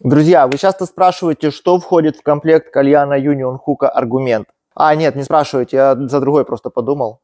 Друзья, вы часто спрашиваете, что входит в комплект кальяна Union Hook Argument. А, нет, не спрашивайте, я за другой просто подумал.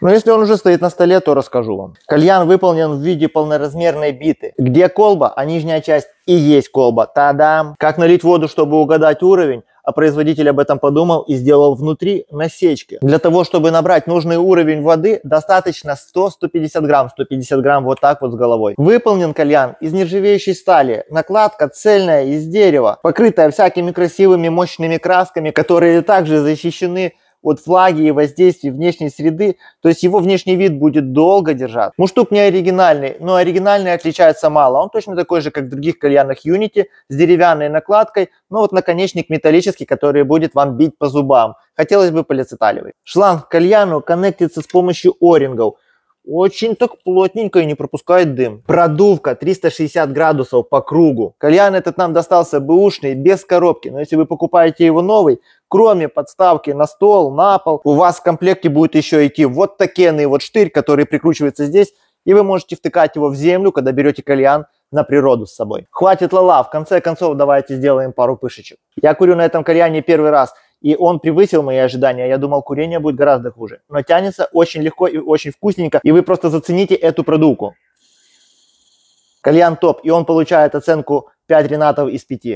Но если он уже стоит на столе, то расскажу вам. Кальян выполнен в виде полноразмерной биты, где колба, а нижняя часть и есть колба. Та-дам! Как налить воду, чтобы угадать уровень? а производитель об этом подумал и сделал внутри насечки. Для того, чтобы набрать нужный уровень воды, достаточно 100-150 грамм, 150 грамм вот так вот с головой. Выполнен кальян из нержавеющей стали, накладка цельная из дерева, покрытая всякими красивыми мощными красками, которые также защищены от влаги и воздействия внешней среды, то есть его внешний вид будет долго держаться. Муштук ну, не оригинальный, но оригинальный отличается мало. Он точно такой же, как в других кальянах Unity, с деревянной накладкой, но вот наконечник металлический, который будет вам бить по зубам. Хотелось бы полицеталевый. Шланг к кальяну коннектится с помощью орингов – очень так плотненько и не пропускает дым. Продувка 360 градусов по кругу. Кальян этот нам достался бэушный, без коробки, но если вы покупаете его новый, кроме подставки на стол, на пол, у вас в комплекте будет еще идти вот такенный вот штырь, который прикручивается здесь, и вы можете втыкать его в землю, когда берете кальян на природу с собой. Хватит лала, в конце концов давайте сделаем пару пышечек. Я курю на этом кальяне первый раз – и он превысил мои ожидания. Я думал, курение будет гораздо хуже. Но тянется очень легко и очень вкусненько, и вы просто зацените эту продуку. Кальян топ, и он получает оценку 5 ренатов из 5.